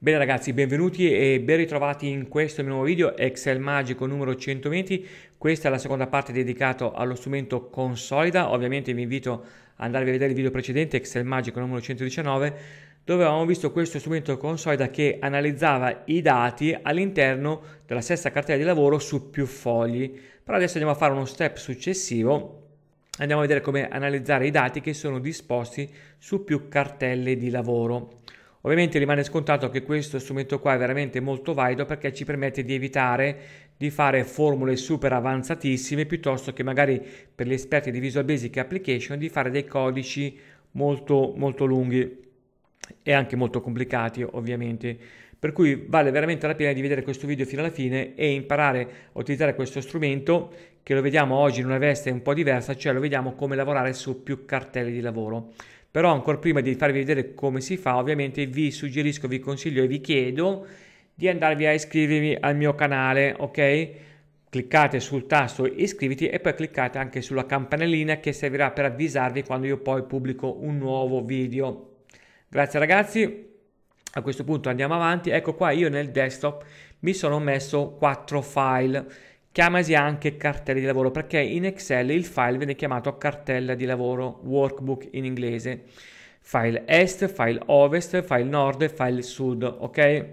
Bene ragazzi, benvenuti e ben ritrovati in questo mio nuovo video Excel Magico numero 120. Questa è la seconda parte dedicata allo strumento Consolida. Ovviamente vi invito ad andare a vedere il video precedente Excel Magico numero 119 dove avevamo visto questo strumento Consolida che analizzava i dati all'interno della stessa cartella di lavoro su più fogli. Però adesso andiamo a fare uno step successivo andiamo a vedere come analizzare i dati che sono disposti su più cartelle di lavoro. Ovviamente rimane scontato che questo strumento qua è veramente molto valido perché ci permette di evitare di fare formule super avanzatissime piuttosto che magari per gli esperti di Visual Basic Application di fare dei codici molto molto lunghi e anche molto complicati ovviamente per cui vale veramente la pena di vedere questo video fino alla fine e imparare a utilizzare questo strumento che lo vediamo oggi in una veste un po' diversa cioè lo vediamo come lavorare su più cartelle di lavoro però ancora prima di farvi vedere come si fa, ovviamente vi suggerisco, vi consiglio e vi chiedo di andarvi a iscrivervi al mio canale, ok? Cliccate sul tasto iscriviti e poi cliccate anche sulla campanellina che servirà per avvisarvi quando io poi pubblico un nuovo video. Grazie ragazzi, a questo punto andiamo avanti. Ecco qua io nel desktop mi sono messo quattro file Chiamasi anche cartelle di lavoro perché in Excel il file viene chiamato cartella di lavoro, workbook in inglese. File est, file ovest, file nord e file sud, ok?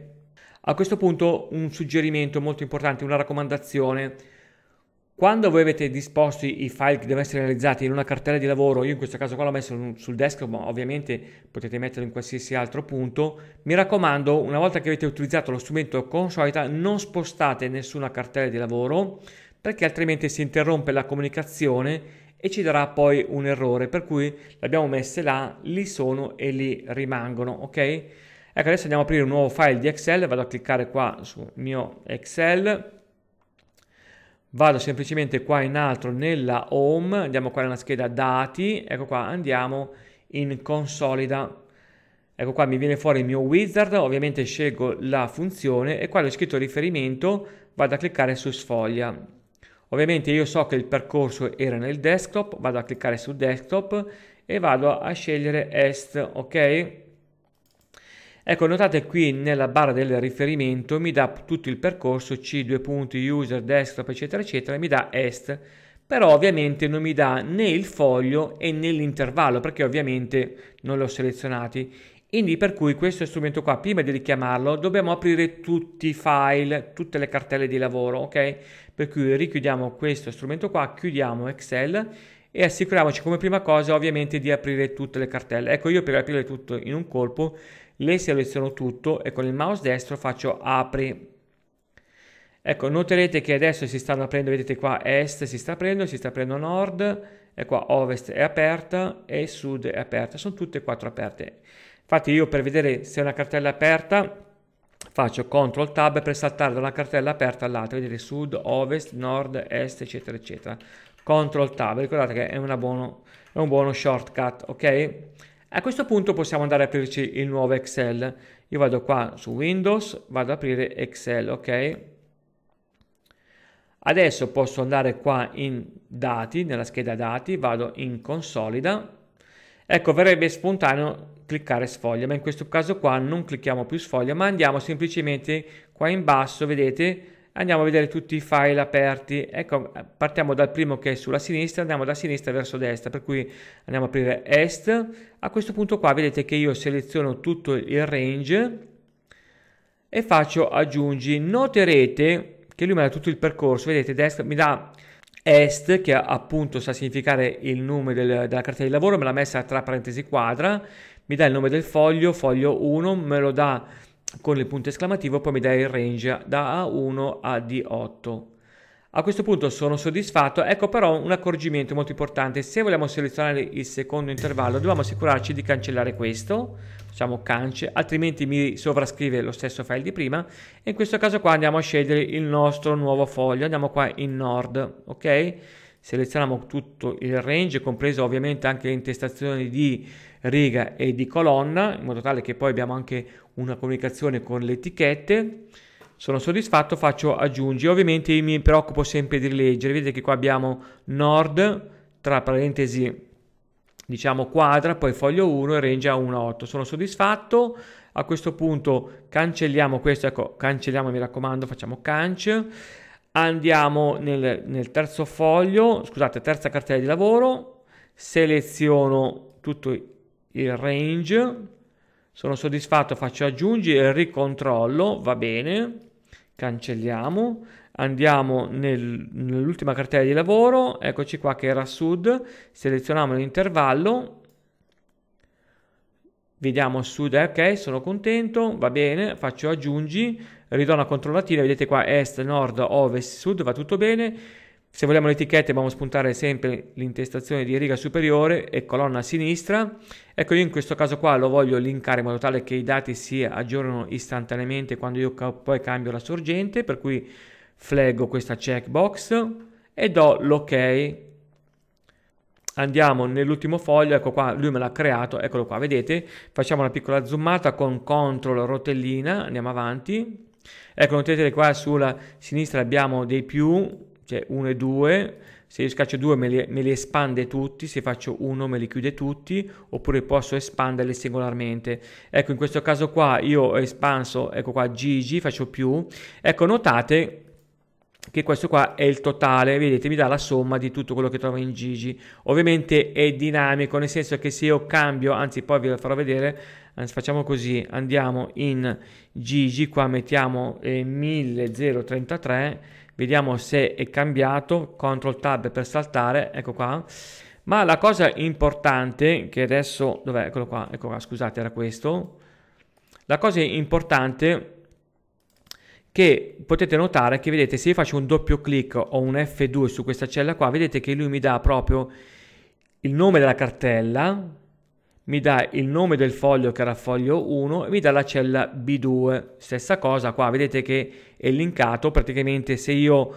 A questo punto un suggerimento molto importante, una raccomandazione quando voi avete disposto i file che devono essere realizzati in una cartella di lavoro, io in questo caso qua l'ho messo sul desktop, ma ovviamente potete metterlo in qualsiasi altro punto, mi raccomando, una volta che avete utilizzato lo strumento consolida, non spostate nessuna cartella di lavoro, perché altrimenti si interrompe la comunicazione e ci darà poi un errore, per cui le abbiamo messe là, lì sono e lì rimangono, ok? Ecco, adesso andiamo a aprire un nuovo file di Excel, vado a cliccare qua sul mio Excel, vado semplicemente qua in altro nella home, andiamo qua nella scheda dati, ecco qua andiamo in consolida, ecco qua mi viene fuori il mio wizard, ovviamente scelgo la funzione e qua ho scritto riferimento, vado a cliccare su sfoglia. Ovviamente io so che il percorso era nel desktop, vado a cliccare su desktop e vado a scegliere est, ok? Ecco, notate qui nella barra del riferimento mi dà tutto il percorso C, due punti, user, desktop, eccetera, eccetera, mi dà est, però ovviamente non mi dà né il foglio e né l'intervallo, perché ovviamente non li ho selezionati. Quindi per cui questo strumento qua, prima di richiamarlo, dobbiamo aprire tutti i file, tutte le cartelle di lavoro, ok? Per cui richiudiamo questo strumento qua, chiudiamo Excel e assicuriamoci come prima cosa ovviamente di aprire tutte le cartelle. Ecco, io per aprire tutto in un colpo le seleziono tutto e con il mouse destro faccio apri. Ecco, noterete che adesso si stanno aprendo, vedete qua est si sta aprendo, si sta aprendo nord, e qua ovest è aperta e sud è aperta, sono tutte e quattro aperte. Infatti io per vedere se una cartella è aperta faccio CTRL TAB per saltare da una cartella aperta all'altra, vedete sud, ovest, nord, est, eccetera, eccetera. CTRL TAB, ricordate che è, buono, è un buono shortcut, ok? A questo punto possiamo andare a aprirci il nuovo Excel. Io vado qua su Windows, vado ad aprire Excel, ok? Adesso posso andare qua in dati, nella scheda dati, vado in consolida. Ecco, verrebbe spontaneo cliccare sfoglia, ma in questo caso qua non clicchiamo più sfoglia, ma andiamo semplicemente qua in basso, vedete, andiamo a vedere tutti i file aperti. Ecco, partiamo dal primo che è sulla sinistra, andiamo da sinistra verso destra, per cui andiamo a aprire est. A questo punto qua vedete che io seleziono tutto il range e faccio aggiungi. Noterete che lui mi dà tutto il percorso, vedete, destra mi dà est, che appunto sa significare il nome del, della carta di lavoro, me l'ha messa tra parentesi quadra, mi dà il nome del foglio, foglio 1, me lo dà con il punto esclamativo poi mi dai il range da A1 a D8. A questo punto sono soddisfatto, ecco però un accorgimento molto importante, se vogliamo selezionare il secondo intervallo dobbiamo assicurarci di cancellare questo, facciamo cance, altrimenti mi sovrascrive lo stesso file di prima e in questo caso qua andiamo a scegliere il nostro nuovo foglio, andiamo qua in nord, ok? selezioniamo tutto il range, compreso ovviamente anche le intestazioni di riga e di colonna, in modo tale che poi abbiamo anche una comunicazione con le etichette. Sono soddisfatto, faccio aggiungi. Ovviamente mi preoccupo sempre di rileggere. Vedete che qua abbiamo nord, tra parentesi, diciamo quadra, poi foglio 1 e range a 1.8. Sono soddisfatto. A questo punto cancelliamo questo, ecco, cancelliamo mi raccomando, facciamo canc Andiamo nel, nel terzo foglio, scusate, terza cartella di lavoro, seleziono tutto il range, sono soddisfatto, faccio aggiungi e ricontrollo, va bene, cancelliamo, andiamo nel, nell'ultima cartella di lavoro, eccoci qua che era sud, selezioniamo l'intervallo, vediamo sud, ok, sono contento, va bene, faccio aggiungi, ridò una controllatina, vedete qua est, nord, ovest, sud, va tutto bene. Se vogliamo le etichette dobbiamo spuntare sempre l'intestazione di riga superiore e colonna a sinistra. Ecco io in questo caso qua lo voglio linkare in modo tale che i dati si aggiornano istantaneamente quando io poi cambio la sorgente, per cui flaggo questa checkbox e do l'ok andiamo nell'ultimo foglio, ecco qua, lui me l'ha creato, eccolo qua, vedete? Facciamo una piccola zoomata con CTRL rotellina, andiamo avanti. Ecco, notate qua sulla sinistra abbiamo dei più, cioè 1 e 2, se io scaccio 2 me li, me li espande tutti, se faccio 1 me li chiude tutti, oppure posso espanderli singolarmente. Ecco, in questo caso qua io ho espanso, ecco qua, Gigi, faccio più. Ecco, notate che questo qua è il totale, vedete mi dà la somma di tutto quello che trovo in Gigi, ovviamente è dinamico nel senso che se io cambio, anzi poi ve lo farò vedere, anzi, facciamo così, andiamo in Gigi, qua mettiamo eh, 1033, vediamo se è cambiato, CTRL TAB per saltare, ecco qua, ma la cosa importante che adesso, dov'è, eccolo qua, ecco qua, scusate era questo, la cosa importante che potete notare che vedete se io faccio un doppio clic o un F2 su questa cella qua, vedete che lui mi dà proprio il nome della cartella, mi dà il nome del foglio che era foglio 1 e mi dà la cella B2. Stessa cosa qua, vedete che è linkato praticamente se io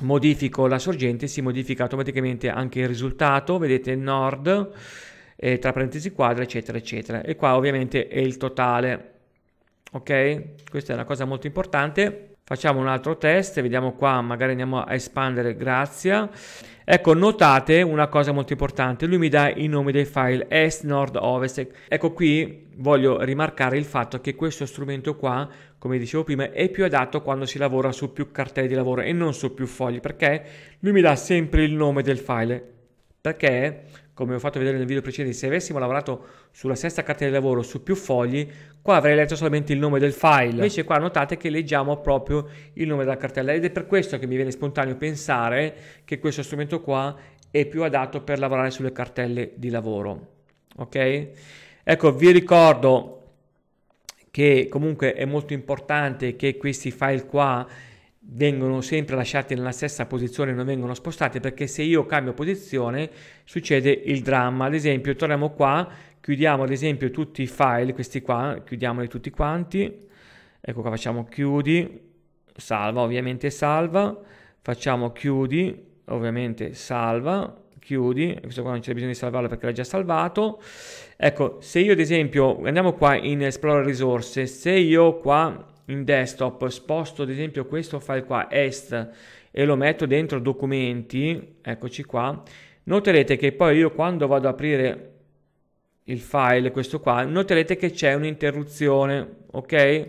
modifico la sorgente si modifica automaticamente anche il risultato, vedete nord, eh, tra parentesi quadra eccetera eccetera e qua ovviamente è il totale ok? Questa è una cosa molto importante. Facciamo un altro test, vediamo qua, magari andiamo a espandere Grazia. Ecco, notate una cosa molto importante, lui mi dà i nomi dei file est, nord, ovest. Ecco qui voglio rimarcare il fatto che questo strumento qua, come dicevo prima, è più adatto quando si lavora su più cartelle di lavoro e non su più fogli, perché lui mi dà sempre il nome del file. Perché come ho fatto vedere nel video precedente, se avessimo lavorato sulla stessa carta di lavoro su più fogli, qua avrei letto solamente il nome del file. Invece qua notate che leggiamo proprio il nome della cartella ed è per questo che mi viene spontaneo pensare che questo strumento qua è più adatto per lavorare sulle cartelle di lavoro. Ok? Ecco, vi ricordo che comunque è molto importante che questi file qua vengono sempre lasciati nella stessa posizione, non vengono spostati perché se io cambio posizione succede il dramma. Ad esempio, torniamo qua, chiudiamo ad esempio tutti i file, questi qua, chiudiamoli tutti quanti. Ecco qua facciamo chiudi, salva, ovviamente salva, facciamo chiudi, ovviamente salva, chiudi, questo qua non c'è bisogno di salvarlo perché l'ha già salvato. Ecco, se io ad esempio andiamo qua in Explore risorse, se io qua in desktop sposto ad esempio questo file qua est e lo metto dentro documenti eccoci qua noterete che poi io quando vado ad aprire il file questo qua noterete che c'è un'interruzione ok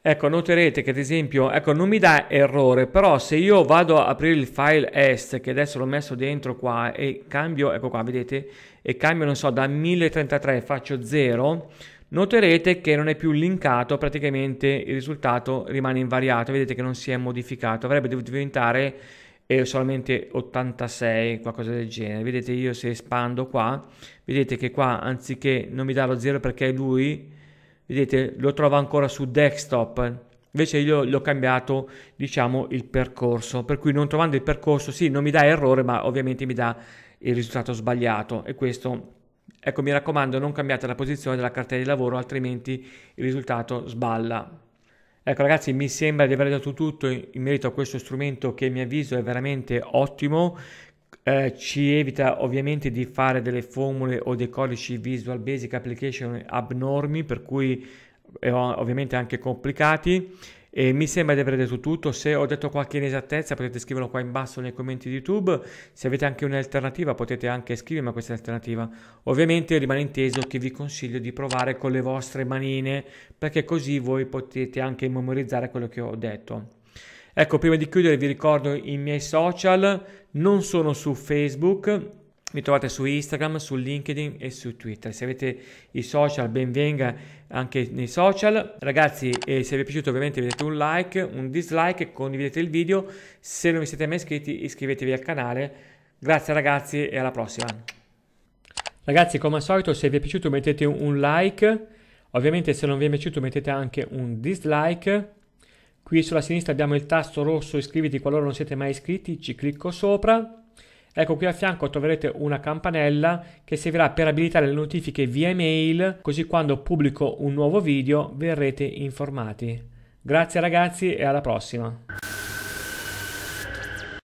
ecco noterete che ad esempio ecco non mi dà errore però se io vado ad aprire il file est che adesso l'ho messo dentro qua e cambio ecco qua vedete e cambio non so da 1033 faccio 0 noterete che non è più linkato, praticamente il risultato rimane invariato, vedete che non si è modificato, avrebbe dovuto diventare eh, solamente 86, qualcosa del genere. Vedete io se espando qua, vedete che qua anziché non mi dà lo 0 perché è lui, vedete lo trova ancora su desktop, Invece io l'ho cambiato, diciamo, il percorso, per cui non trovando il percorso, sì, non mi dà errore, ma ovviamente mi dà il risultato sbagliato e questo Ecco, mi raccomando, non cambiate la posizione della cartella di lavoro, altrimenti il risultato sballa. Ecco ragazzi, mi sembra di aver detto tutto in merito a questo strumento che a mio avviso è veramente ottimo. Eh, ci evita ovviamente di fare delle formule o dei codici Visual Basic Application abnormi, per cui eh, ovviamente anche complicati e mi sembra di aver detto tutto, se ho detto qualche inesattezza potete scriverlo qua in basso nei commenti di YouTube, se avete anche un'alternativa potete anche scrivermi questa alternativa. Ovviamente rimane inteso che vi consiglio di provare con le vostre manine, perché così voi potete anche memorizzare quello che ho detto. Ecco, prima di chiudere vi ricordo i miei social, non sono su Facebook, mi trovate su Instagram, su LinkedIn e su Twitter. Se avete i social, benvenga anche nei social. Ragazzi, eh, se vi è piaciuto ovviamente vedete un like, un dislike, condividete il video. Se non vi siete mai iscritti, iscrivetevi al canale. Grazie ragazzi e alla prossima. Ragazzi, come al solito, se vi è piaciuto mettete un like. Ovviamente se non vi è piaciuto mettete anche un dislike. Qui sulla sinistra abbiamo il tasto rosso iscriviti qualora non siete mai iscritti, ci clicco sopra Ecco qui a fianco troverete una campanella che servirà per abilitare le notifiche via email così quando pubblico un nuovo video verrete informati. Grazie ragazzi e alla prossima!